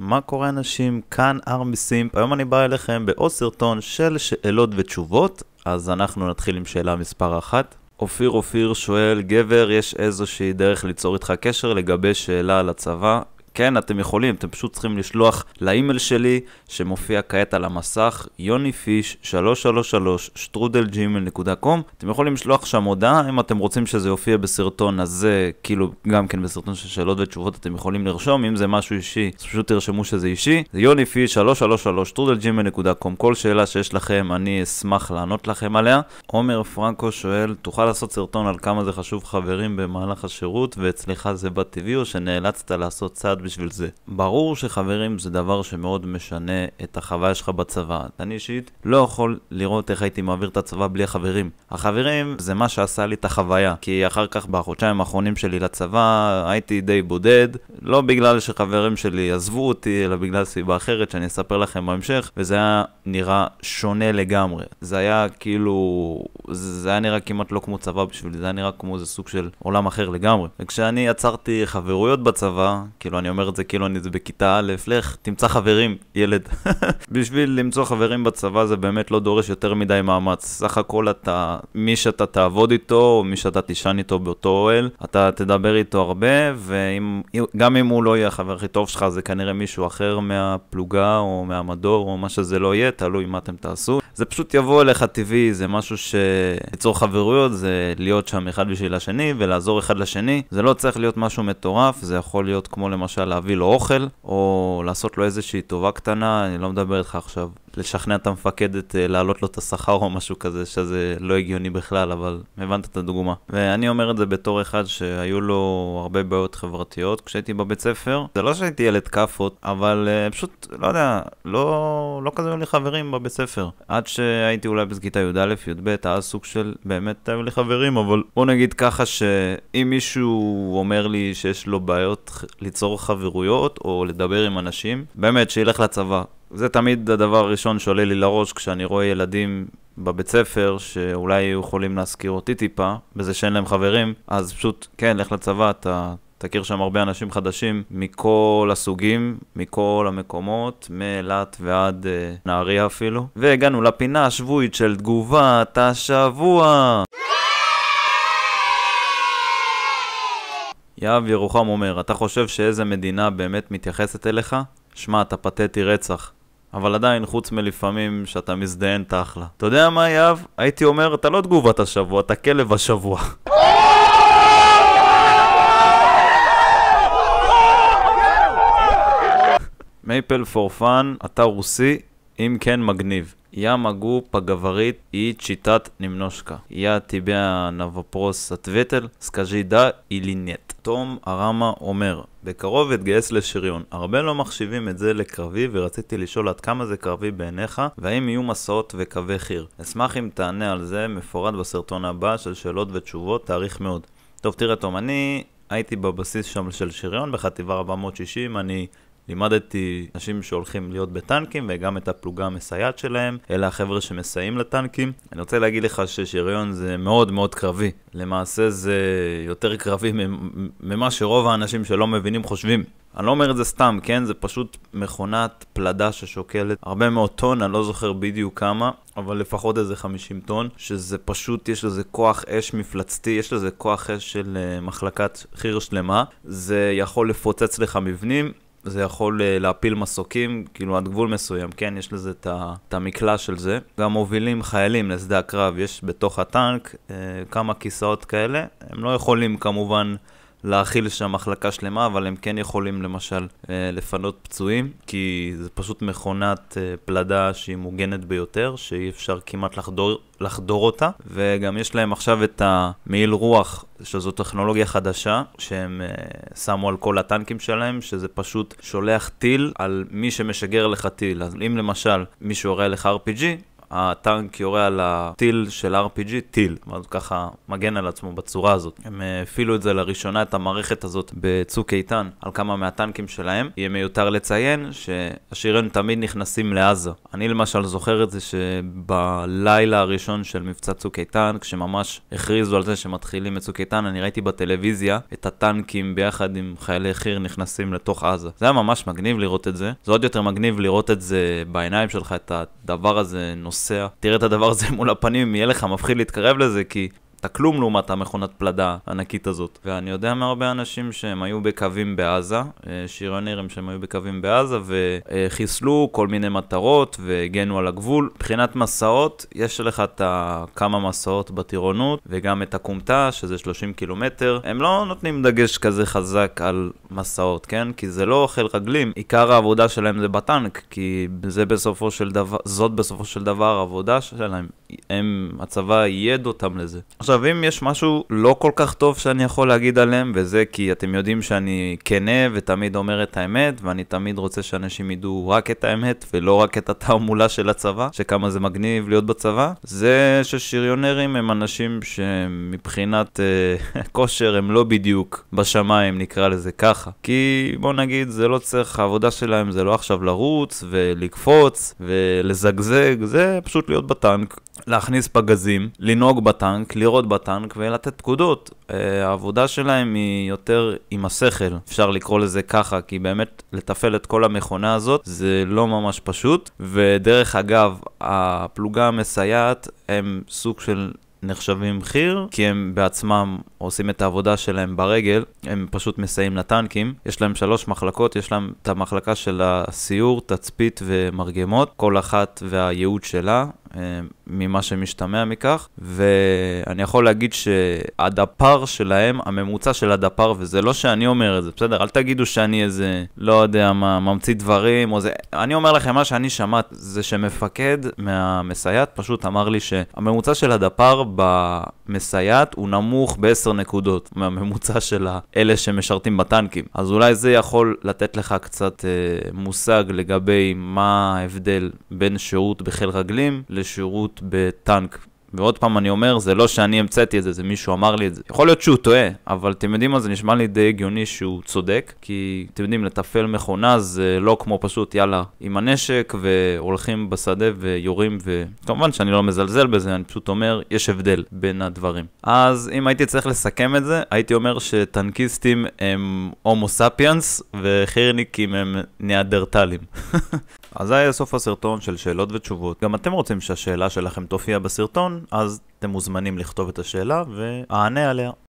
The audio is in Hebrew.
מה קורה אנשים? כאן ארמי סימפ. היום אני בא אליכם בעוד סרטון של שאלות ותשובות, אז אנחנו נתחיל עם שאלה מספר אחת. אופיר אופיר שואל, גבר, יש איזושהי דרך ליצור איתך קשר לגבי שאלה על הצבא? כן, אתם יכולים, אתם פשוט צריכים לשלוח לאימייל שלי, שמופיע כעת על המסך, יוני 333 strudelgmail.com. אתם יכולים לשלוח שם הודעה, אם אתם רוצים שזה יופיע בסרטון, הזה, כאילו גם כן בסרטון של שאלות ותשובות אתם יכולים לרשום, אם זה משהו אישי, אז פשוט תרשמו שזה אישי. זה יוני 333 strudelgmail.com, כל שאלה שיש לכם, אני אשמח לענות לכם עליה. עומר פרנקו שואל, תוכל לעשות סרטון על כמה זה חשוב חברים במהלך השירות, ואצלך זה בטבעי, או שנאלצת לעשות צעד מיוחד בשביל זה. ברור שחברים זה דבר שמאוד משנה את החוויה שלך בצבא. אני אישית לא יכול לראות איך הייתי מעביר את הצבא בלי החברים. החברים זה מה שעשה לי את החוויה, כי אחר כך בחודשיים האחרונים שלי לצבא הייתי די בודד, לא בגלל שחברים שלי עזבו אותי, אלא בגלל סיבה אחרת שאני אספר לכם בהמשך, וזה היה נראה שונה לגמרי. זה היה כאילו... זה היה נראה כמעט לא כמו צבא בשבילי, זה היה נראה כמו איזה סוג של עולם אחר לגמרי. וכשאני יצרתי חברויות בצבא, כאילו אני אומר את זה כאילו אני זה בכיתה א', לך, תמצא חברים, ילד. בשביל למצוא חברים בצבא זה באמת לא דורש יותר מדי מאמץ. סך הכל אתה, מי שאתה תעבוד איתו, או מי שאתה תישן איתו באותו אוהל, אתה תדבר איתו הרבה, וגם אם הוא לא יהיה החבר הכי טוב שלך, זה כנראה מישהו אחר מהפלוגה או מהמדור או מה שזה לא יהיה, תלוי מה אתם תעשו. זה פשוט יבוא אליך טבעי, זה משהו שליצור חברויות, זה להיות שם אחד בשביל השני ולעזור אחד לשני. זה לא צריך להיות משהו מטורף, זה יכול להיות כמו למשל להביא לו אוכל, או לעשות לו איזושהי טובה קטנה, אני לא מדבר איתך עכשיו לשכנע את המפקדת אה, להעלות לו את השכר או משהו כזה, שזה לא הגיוני בכלל, אבל הבנת את הדוגמה. ואני אומר את זה בתור אחד שהיו לו הרבה בעיות חברתיות כשהייתי בבית ספר. זה לא שהייתי ילד כאפות, אבל uh, פשוט, לא יודע, לא, לא כזה היו לי חברים בבית ספר. עד שהייתי אולי בסגיתה י"א, י"ב, היה סוג של, באמת היו לי חברים, אבל בוא נגיד ככה שאם מישהו אומר לי שיש לו בעיות ליצור חברויות או לדבר עם אנשים, באמת, שילך לצבא. זה תמיד הדבר הראשון שעולה לי לראש כשאני רואה ילדים בבית ספר, שאולי היו יכולים להזכיר אותי טיפה, בזה שאין להם חברים, אז פשוט, כן, לך לצבא, אתה... תכיר שם הרבה אנשים חדשים מכל הסוגים, מכל המקומות, מאילת ועד אה, נהריה אפילו. והגענו לפינה השבועית של תגובת השבוע! יהב ירוחם אומר, אתה חושב שאיזה מדינה באמת מתייחסת אליך? שמע, אתה פתטי רצח. אבל עדיין, חוץ מלפעמים שאתה מזדיין, אתה אחלה. אתה יודע מה, יהב? הייתי אומר, אתה לא תגובת השבוע, אתה כלב השבוע. מייפל פור פאן, אתה רוסי, אם כן מגניב. יא מגו פגברית אי צ'יטת נמנושקה. יא тебя на вопрос סקאז'י скажи да или תום הרמה אומר, בקרוב אתגייס לשריון. הרבה לא מחשיבים את זה לקרבי, ורציתי לשאול עד כמה זה קרבי בעיניך, והאם יהיו מסעות וקווי חי"ר. אשמח אם תענה על זה, מפורט בסרטון הבא של שאלות ותשובות, תאריך מאוד. טוב, תראה תום, אני הייתי בבסיס שם של שריון, בחטיבה 460, אני לימדתי אנשים שהולכים להיות בטנקים וגם את הפלוגה המסייעת שלהם, אלה החבר'ה שמסייעים לטנקים. אני רוצה להגיד לך ששריון זה מאוד מאוד קרבי. למעשה זה יותר קרבי ממה שרוב האנשים שלא מבינים חושבים. אני לא אומר את זה סתם, כן? זה פשוט מכונת פלדה ששוקלת הרבה מאוד טון, אני לא זוכר בדיוק כמה, אבל לפחות איזה 50 טון, שזה פשוט, יש לזה כוח אש מפלצתי, יש לזה כוח אש של אה, מחלקת חי"ר שלמה, זה יכול לפוצץ לך מבנים. זה יכול אה, להפיל מסוקים, כאילו עד גבול מסוים, כן? יש לזה את המקלע של זה. גם מובילים חיילים לשדה הקרב, יש בתוך הטנק אה, כמה כיסאות כאלה. הם לא יכולים כמובן להכיל שם מחלקה שלמה, אבל הם כן יכולים למשל אה, לפנות פצועים, כי זה פשוט מכונת אה, פלדה שהיא מוגנת ביותר, שאי אפשר כמעט לחדור, לחדור אותה, וגם יש להם עכשיו את המעיל רוח, שזו טכנולוגיה חדשה, שהם אה, שמו על כל הטנקים שלהם, שזה פשוט שולח טיל על מי שמשגר לך טיל. אז אם למשל מישהו יורה לך RPG, הטנק יורה על הטיל של RPG, טיל, ואז ככה מגן על עצמו בצורה הזאת. הם אה, הפעילו את זה לראשונה, את המערכת הזאת, בצוק איתן, על כמה מהטנקים שלהם. יהיה מיותר לציין שהשירים תמיד נכנסים לעזה. אני למשל זוכר את זה שבלילה הראשון של מבצע צוק איתן, כשממש הכריזו על זה שמתחילים את צוק איתן, אני ראיתי בטלוויזיה את הטנקים ביחד עם חיילי חי"ר נכנסים לתוך עזה. זה היה ממש מגניב לראות את זה. זה עוד יותר מגניב לראות את זה בעיניים שלך, את הדבר הזה נוסע. נוסע, תראה את הדבר הזה מול הפנים, יהיה לך מפחיד להתקרב לזה, כי אתה כלום לעומת המכונת פלדה הענקית הזאת. ואני יודע מהרבה אנשים שהם היו בקווים בעזה, אה, שריונרים שהם היו בקווים בעזה, וחיסלו כל מיני מטרות והגנו על הגבול. מבחינת מסעות, יש לך את כמה מסעות בטירונות, וגם את הכומתה, שזה 30 קילומטר. הם לא נותנים דגש כזה חזק על מסעות, כן? כי זה לא אוכל רגלים, עיקר העבודה שלהם זה בטנק, כי זה בסופו של דבר, זאת בסופו של דבר העבודה שלהם. הם, הצבא ייעד אותם לזה. עכשיו, עכשיו, אם יש משהו לא כל כך טוב שאני יכול להגיד עליהם, וזה כי אתם יודעים שאני כנה ותמיד אומר את האמת, ואני תמיד רוצה שאנשים ידעו רק את האמת, ולא רק את התעמולה של הצבא, שכמה זה מגניב להיות בצבא, זה ששריונרים הם אנשים שמבחינת אה, כושר הם לא בדיוק בשמיים, נקרא לזה ככה. כי בוא נגיד, זה לא צריך, העבודה שלהם זה לא עכשיו לרוץ ולקפוץ ולזגזג, זה פשוט להיות בטנק. להכניס פגזים, לנהוג בטנק, לירות בטנק ולתת פקודות. אה, העבודה שלהם היא יותר עם השכל, אפשר לקרוא לזה ככה, כי באמת לתפעל את כל המכונה הזאת זה לא ממש פשוט. ודרך אגב, הפלוגה המסייעת הם סוג של נחשבים חי"ר, כי הם בעצמם עושים את העבודה שלהם ברגל, הם פשוט מסייעים לטנקים. יש להם שלוש מחלקות, יש להם את המחלקה של הסיור, תצפית ומרגמות, כל אחת והייעוד שלה. אה, ממה שמשתמע מכך, ואני יכול להגיד שהדפ"ר שלהם, הממוצע של הדפ"ר, וזה לא שאני אומר את זה, בסדר? אל תגידו שאני איזה, לא יודע מה, ממציא דברים, או זה... אני אומר לכם, מה שאני שמעת זה שמפקד מהמסייעת פשוט אמר לי שהממוצע של הדפ"ר במסייעת הוא נמוך ב-10 נקודות מהממוצע של אלה שמשרתים בטנקים. אז אולי זה יכול לתת לך קצת אה, מושג לגבי מה ההבדל בין שירות בחיל רגלים ל... לשירות בטנק. ועוד פעם אני אומר, זה לא שאני המצאתי את זה, זה מישהו אמר לי את זה. יכול להיות שהוא טועה, אבל אתם יודעים מה, זה נשמע לי די הגיוני שהוא צודק, כי אתם יודעים, לתפעל מכונה זה לא כמו פשוט יאללה עם הנשק והולכים בשדה ויורים, וכמובן שאני לא מזלזל בזה, אני פשוט אומר, יש הבדל בין הדברים. אז אם הייתי צריך לסכם את זה, הייתי אומר שטנקיסטים הם הומו ספיאנס וחירניקים הם ניאדרטלים. אז זה היה סוף הסרטון של שאלות ותשובות. גם אתם רוצים שהשאלה שלכם תופיע בסרטון, אז אתם מוזמנים לכתוב את השאלה ואענה עליה.